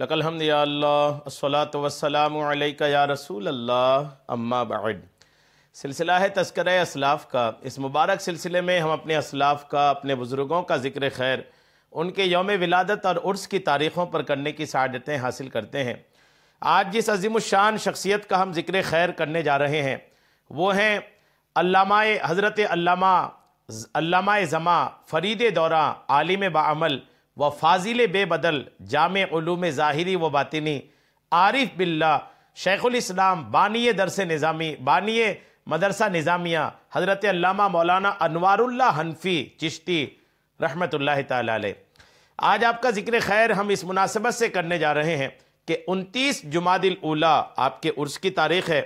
लकलहमद अस्सलात वसलाम या रसूल अल्लाह अम्मा बाद सिलसिला है तस्कर असलाफ़ का इस मुबारक सिलसिले में हम अपने असलाफ़ का अपने बुज़ुर्गों का ज़िक्र खैर उनके योम विलादत और उर्स की तारीख़ों पर करने की सहादतें हासिल करते हैं आज जिस अजीम शान शख्सियत का हम ज़िक्र खैर करने जा रहे हैं वो हैं हज़रत अल्लामा अल्लामा ज़मा फ़रीद दौरा आलिम बामल व फाजिल बेबदल जाम ूम ज़ाहरी व बातिनी आरिफ बिल्ला उम बानिय दरस निज़ामी बानिय मदरसा निज़ामिया हज़रत अल्लामा मौलाना अनवारुल्ला हनफी चिश्ती रहमत ताल आज आपका ज़िक्र खैर हम इस मुनासिबत से करने जा रहे हैं कि उनतीस जुमादिल उला आपके उर्स की तारीख़ है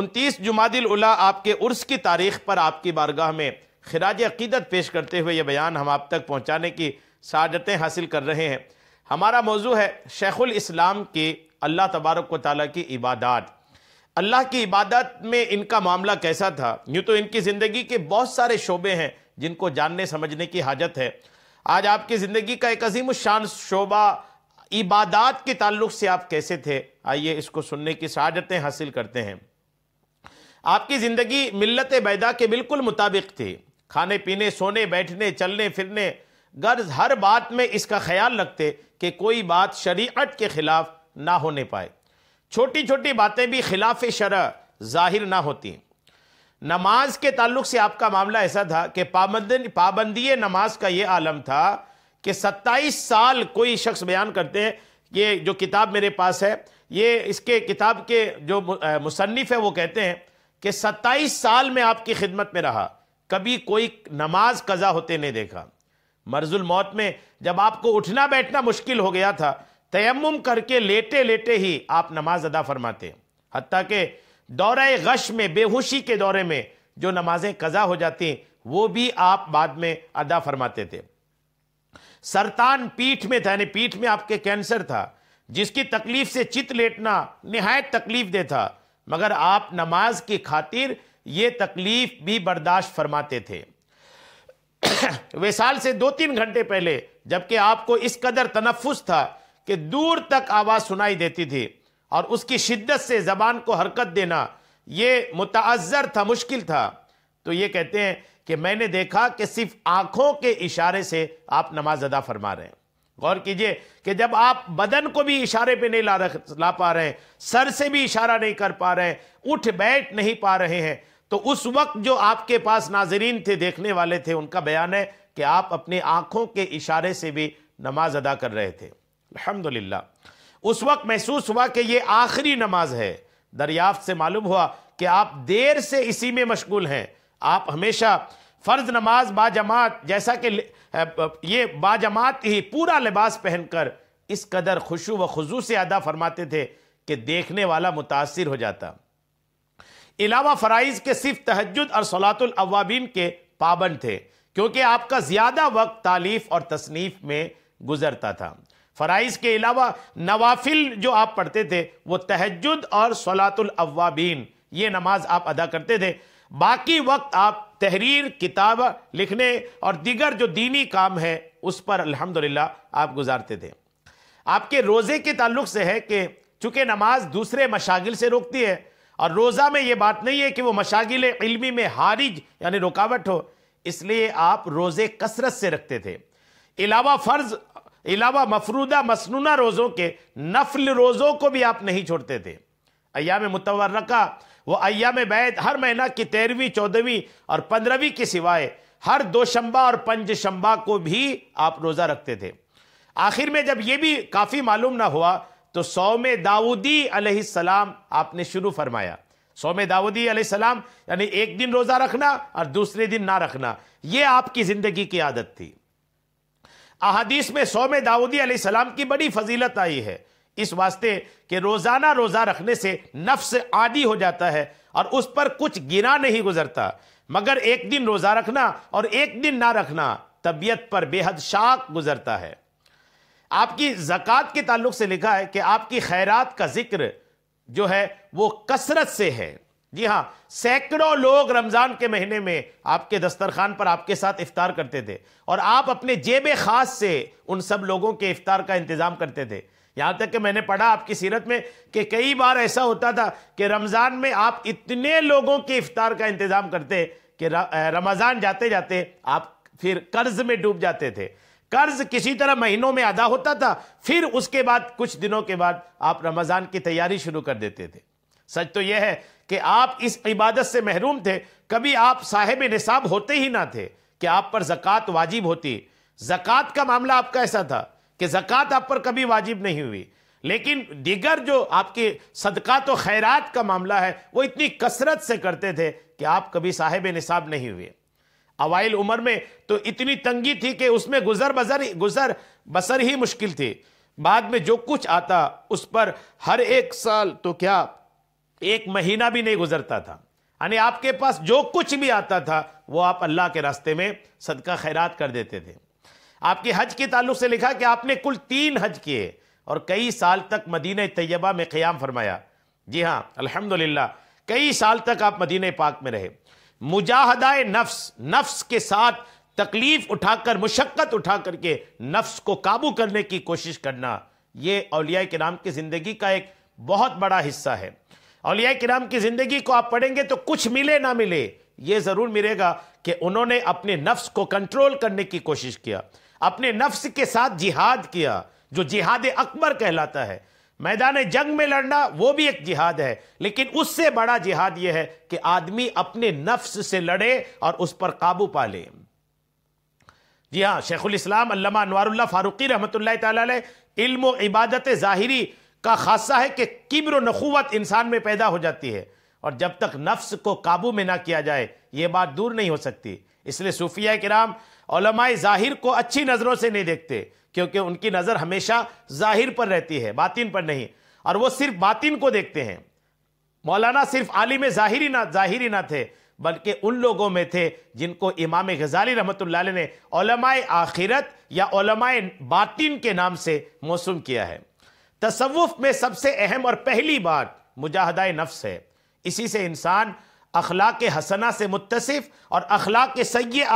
उनतीस जुमादिल उला आपके उर्स की तारीख़ पर आपकी बारगाह में खराज अकीदत पेश करते हुए यह बयान हम आप तक पहुँचाने की सादतें हासिल कर रहे हैं हमारा मौजू है शेखुल इस्लाम के अल्लाह तबारक व ताली की इबादत अल्लाह की इबादत में इनका मामला कैसा था यूँ तो इनकी ज़िंदगी के बहुत सारे शोबे हैं जिनको जानने समझने की हाजत है आज आपकी ज़िंदगी का एक अजीम शान शोबा इबादत के ताल्लुक से आप कैसे थे आइए इसको सुनने की शहादतें हासिल करते हैं आपकी ज़िंदगी मिलत बैदा के बिल्कुल मुताबिक थी खाने पीने सोने बैठने चलने फिरने गर्ज हर बात में इसका ख्याल रखते कि कोई बात शरीयत के ख़िलाफ़ ना होने पाए छोटी छोटी बातें भी खिलाफ शरह ज़ाहिर ना होती नमाज के ताल्लुक से आपका मामला ऐसा था कि पाबंदी पाबंदी नमाज का यह आलम था कि सत्ताईस साल कोई शख्स बयान करते हैं ये जो किताब मेरे पास है ये इसके किताब के जो मुसनफ़ है वो कहते हैं कि सत्ताईस साल में आपकी खिदमत में रहा कभी कोई नमाज कज़ा होते नहीं देखा मर्जुल मौत में जब आपको उठना बैठना मुश्किल हो गया था तयम करके लेटे लेटे ही आप नमाज अदा फरमाते हती के दौरे गश में बेहोशी के दौरे में जो नमाजें कज़ा हो जाती वो भी आप बाद में अदा फरमाते थे सरतान पीठ में था यानी पीठ में आपके कैंसर था जिसकी तकलीफ से चित लेटना नहायत तकलीफ दे था मगर आप नमाज की खातिर ये तकलीफ भी बर्दाश्त फरमाते थे वैसाल से दो तीन घंटे पहले जबकि आपको इस कदर तनफुस था कि दूर तक आवाज़ सुनाई देती थी और उसकी शिद्दत से ज़बान को हरकत देना यह मुताजर था मुश्किल था तो यह कहते हैं कि मैंने देखा कि सिर्फ आंखों के इशारे से आप नमाज अदा फरमा रहे हैं गौर कीजिए कि जब आप बदन को भी इशारे पे नहीं ला रख ला पा रहे हैं सर से भी इशारा नहीं कर पा रहे हैं उठ बैठ नहीं पा रहे हैं तो उस वक्त जो आपके पास नाजरीन थे देखने वाले थे उनका बयान है कि आप अपने आंखों के इशारे से भी नमाज अदा कर रहे थे ला उस वक्त महसूस हुआ कि यह आखिरी नमाज है दरियाफ्त से मालूम हुआ कि आप देर से इसी में मशगूल हैं आप हमेशा फ़र्ज नमाज बाजमात जैसा कि ये बाजमात ही पूरा लिबास पहनकर इस कदर खुशू व खजू से अदा फरमाते थे कि देखने वाला मुतासर हो जाता इलावा फ़राइज़ के सिर्फ तहजद और सलातुलवाबीन के पाबंद थे क्योंकि आपका ज़्यादा वक्त तालीफ और तसनीफ़ में गुजरता था फ़राइज़ के अलावा नवाफिल जो आप पढ़ते थे वो तहजद और सलातुलवाबीन ये नमाज आप अदा करते थे बाकी वक्त आप तहरीर किताब लिखने और दीगर जो दीनी काम है उस पर अल्हम्दुलिल्लाह आप गुजारते थे आपके रोज़े के ताल्लुक से है कि चूँकि नमाज दूसरे मशागिल से रोकती है और रोज़ा में ये बात नहीं है कि वो मशागिल इल्मी में हारिज यानी रुकावट हो इसलिए आप रोज़े कसरत से रखते थे अलावा फ़र्ज अलावा मफरूदा मसनूना रोज़ों के नफल रोज़ों को भी आप नहीं छोड़ते थे अयाम मुतवरका अया अयाम बैद हर महीना की तेरहवीं चौदहवीं और पंद्रहवीं के सिवाय हर दो शंबा और पंज शंबा को भी आप रोज़ा रखते थे आखिर में जब ये भी काफ़ी मालूम ना हुआ तो सौ दाऊदी अलैहिस्सलाम आपने शुरू फरमाया सौ दाऊदी अलैहिस्सलाम यानी एक दिन रोज़ा रखना और दूसरे दिन ना रखना यह आपकी ज़िंदगी की आदत थी अहादीस में सौ दाऊदी अलैहिस्सलाम की बड़ी फजीलत आई है इस वास्ते कि रोज़ाना रोज़ा रखने से नफ्स आदि हो जाता है और उस पर कुछ गिरा नहीं गुजरता मगर एक दिन रोज़ा रखना और एक दिन ना रखना तबीयत पर बेहद शाक गुजरता है आपकी ज़क़़त के ताल्लुक से लिखा है कि आपकी खैरात का जिक्र जो है वो कसरत से है जी हाँ सैकड़ों लोग रमज़ान के महीने में आपके दस्तरखान पर आपके साथ इफ्तार करते थे और आप अपने जेब ख़ास से उन सब लोगों के इफ्तार का इंतज़ाम करते थे यहां तक कि मैंने पढ़ा आपकी सीरत में कि कई बार ऐसा होता था कि रमज़ान में आप इतने लोगों के इफ्तार का इंतज़ाम करते कि रमज़ान जाते जाते आप फिर कर्ज में डूब जाते थे कर्ज किसी तरह महीनों में अदा होता था फिर उसके बाद कुछ दिनों के बाद आप रमज़ान की तैयारी शुरू कर देते थे सच तो यह है कि आप इस इबादत से महरूम थे कभी आप साहेब निसाब होते ही ना थे कि आप पर ज़क़़त वाजिब होती जक़ात का मामला आपका ऐसा था कि जक़ात आप पर कभी वाजिब नहीं हुई लेकिन दिगर जो आपके सदका तो खैरात का मामला है वो इतनी कसरत से करते थे कि आप कभी साहेब निसाब नहीं हुए अवाइल उम्र में तो इतनी तंगी थी कि उसमें गुजर बजर गुजर बसर ही मुश्किल थी बाद में जो कुछ आता उस पर हर एक साल तो क्या एक महीना भी नहीं गुजरता था यानी आपके पास जो कुछ भी आता था वो आप अल्लाह के रास्ते में सदका खैरात कर देते थे आपके हज के ताल्लुक से लिखा कि आपने कुल तीन हज किए और कई साल तक मदीन तैयबा में क़्याम फरमाया जी हाँ अल्हम्दुलिल्लाह कई साल तक आप मदीन पाक में रहे मुजाहदा नफ्स नफ्स के साथ तकलीफ उठाकर मुशक्क़त उठा करके नफ्स को काबू करने की कोशिश करना यह अलिया के नाम की ज़िंदगी का एक बहुत बड़ा हिस्सा है अलिया के नाम की ज़िंदगी को आप पढ़ेंगे तो कुछ मिले ना मिले यह ज़रूर मिलेगा कि उन्होंने अपने नफ्स को कंट्रोल करने की कोशिश किया अपने नफ्स के साथ जिहाद किया जो जिहाद अकबर कहलाता है मैदान जंग में लड़ना वो भी एक जिहाद है लेकिन उससे बड़ा जिहाद यह है कि आदमी अपने नफ्स से लड़े और उस पर काबू पा ले जी हाँ शेखुल इस्लाम अल्लामा अनवारुल्ला फारूकी रहमत इल्म व इबादत ज़ाहिरी का खासा है कि किब्र नखुवत इंसान में पैदा हो जाती है और जब तक नफ्स को काबू में ना किया जाए यह बात दूर नहीं हो सकती इसलिए सूफिया कराम ज़ाहिर को अच्छी नज़रों से नहीं देखते क्योंकि उनकी नज़र हमेशा जाहिर पर रहती है बातिन पर नहीं और वो सिर्फ बातिन को देखते हैं मौलाना सिर्फ आलिम ही ना जाहिर ही ना थे बल्कि उन लोगों में थे जिनको इमाम गजाली रहमत ने आखिरत या बातिन के नाम से मौसम किया है तसवुफ़ में सबसे अहम और पहली बात मुजाहदा नफ्स है इसी से इंसान अखलाक हसना से मुतसिफ़ और अखलाक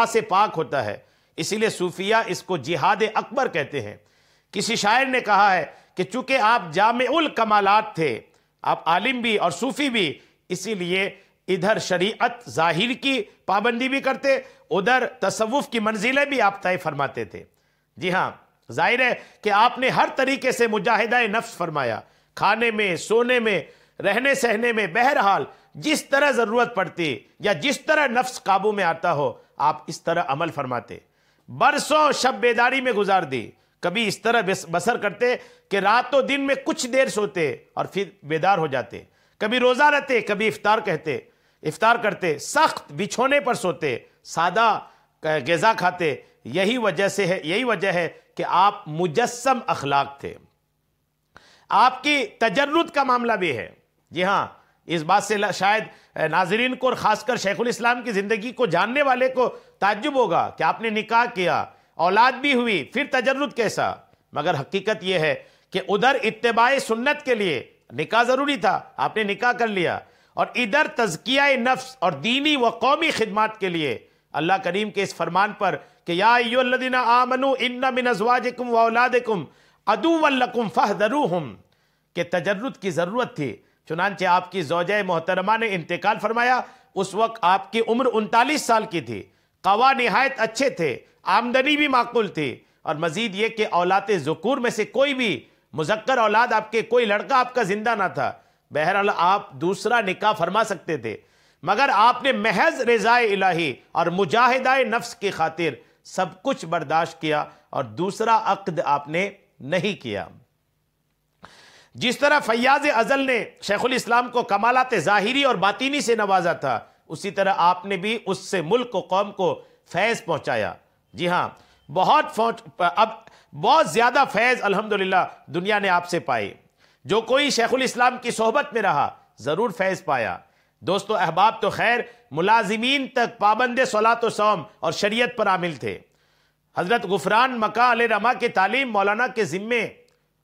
आ से पाक होता है इसीलिए सूफिया इसको जिहाद अकबर कहते हैं किसी शायर ने कहा है कि चूंकि आप जाम उल कमालत थे आप आलिम भी और सूफी भी इसीलिए इधर शरीयत जाहिर की पाबंदी भी करते उधर तसवुफ़ की मंजिलें भी आप तय फरमाते थे जी हाँ जाहिर है कि आपने हर तरीके से मुजाहिद नफ्स फरमाया खाने में सोने में रहने सहने में बहरहाल जिस तरह ज़रूरत पड़ती या जिस तरह नफ्स काबू में आता हो आप इस तरह अमल फरमाते बरसों शब बेदारी में गुजार दी कभी इस तरह बसर करते कि रात तो दिन में कुछ देर सोते और फिर बेदार हो जाते कभी रोज़ा रहते कभी इफ्तार कहते इफ्तार करते सख्त बिछोने पर सोते सादा गज़ा खाते यही वजह से है यही वजह है कि आप मुजस्म अखलाक थे आपकी तजरुद का मामला भी है जी हाँ इस बात से शायद नाजरीन को और ख़ासकर शेखुल इस्लाम की ज़िंदगी को जानने वाले को ताजुब होगा कि आपने निकाह किया औलाद भी हुई फिर तजर्रुद कैसा मगर हकीकत यह है कि उधर इतबाई सुन्नत के लिए निकाह ज़रूरी था आपने निकाह कर लिया और इधर तजकिया नफ्स और दीनी व कौमी खदमात के लिए अल्लाह करीम के इस फरमान पर कि यादीना आमनु व अदू फ़हदरू हम के तजर्रुद की ज़रूरत थी चुनानचे आपकी जोजय मोहतरमा ने इंतकाल फरमाया उस वक्त आपकी उम्र उनतालीस साल की थी कवा नहायत अच्छे थे आमदनी भी माकूल थी और मजीद ये कि औलाद जकूर में से कोई भी मुजक्कर औलाद आपके कोई लड़का आपका जिंदा ना था बहरहाल आप दूसरा निकाह फरमा सकते थे मगर आपने महज रजाए इलाही और मुजाहिदाए नफ्स की खातिर सब कुछ बर्दाश्त किया और दूसरा अक्द आपने नहीं किया जिस तरह फैयाज अजल ने शेखुल इस्लाम को कमालत ज़ाहिरी और बातिनी से नवाजा था उसी तरह आपने भी उससे मुल्क को कौम को फैज़ पहुँचाया जी हाँ बहुत अब बहुत ज़्यादा फैज़ अल्हम्दुलिल्लाह दुनिया ने आपसे पाए जो कोई शेखुल इस्लाम की सोहबत में रहा ज़रूर फैज़ पाया दोस्तों अहबाब तो खैर मुलाजिमीन तक पाबंद सलात सोम और शरीय पर आमिल थे हज़रत गुफरान मका रमा की तालीम मौलाना के ज़िम्मे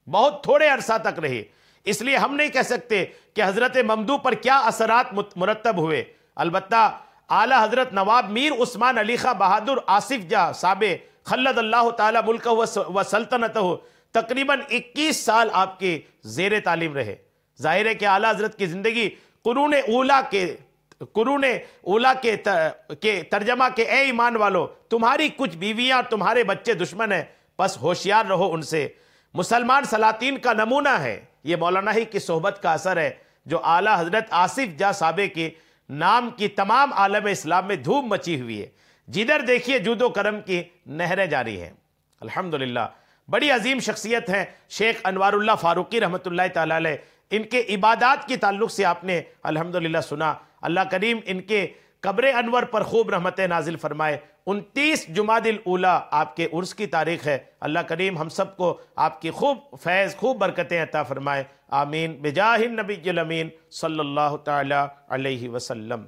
बहुत थोड़े अरसा तक रहे इसलिए हम नहीं कह सकते कि हज़रत ममदू पर क्या असरात मुरतब हुए अलबत् आला हज़रत नवाब मीर उस्मान अली खा बहादुर आसिफ जहा साबे खलद अल्लाह ताला मुल्क व सल्तनत हो तकरीबन 21 साल आपके जेर तालीम रहे जाहिर है कि आला हजरत की ज़िंदगी कुरून ओला के कुरून ओला के तर, के तर्जमा के ए ईमान वालों तुम्हारी कुछ बीवियां तुम्हारे बच्चे दुश्मन है बस होशियार रहो उनसे मुसलमान सलातीन का नमूना है ये मौलाना ही की सोहबत का असर है जो आला हजरत आसिफ जा साबे के नाम की तमाम आलम इस्लाम में धूम मची हुई है जिधर देखिए जूदो करम की नहरें जारी हैं अल्हम्दुलिल्लाह बड़ी अजीम शख्सियत हैं शेख अनवारुल्ला फ़ारूकी रहमत ताल इनके इबादत के ताल्लुक से आपने अल्हम्दुलिल्लाह सुना अल्लाह करीम इनके कब्र अनवर पर खूब रहमत नाजिल फरमाए उनतीस जुमादिल उला आपके उर्स की तारीख है अल्लाह करीम हम सब को आपकी खूब फैज़ खूब बरकतें अता फरमाए आमीन बिजाहिन नबी जलमीन सल्ला ताला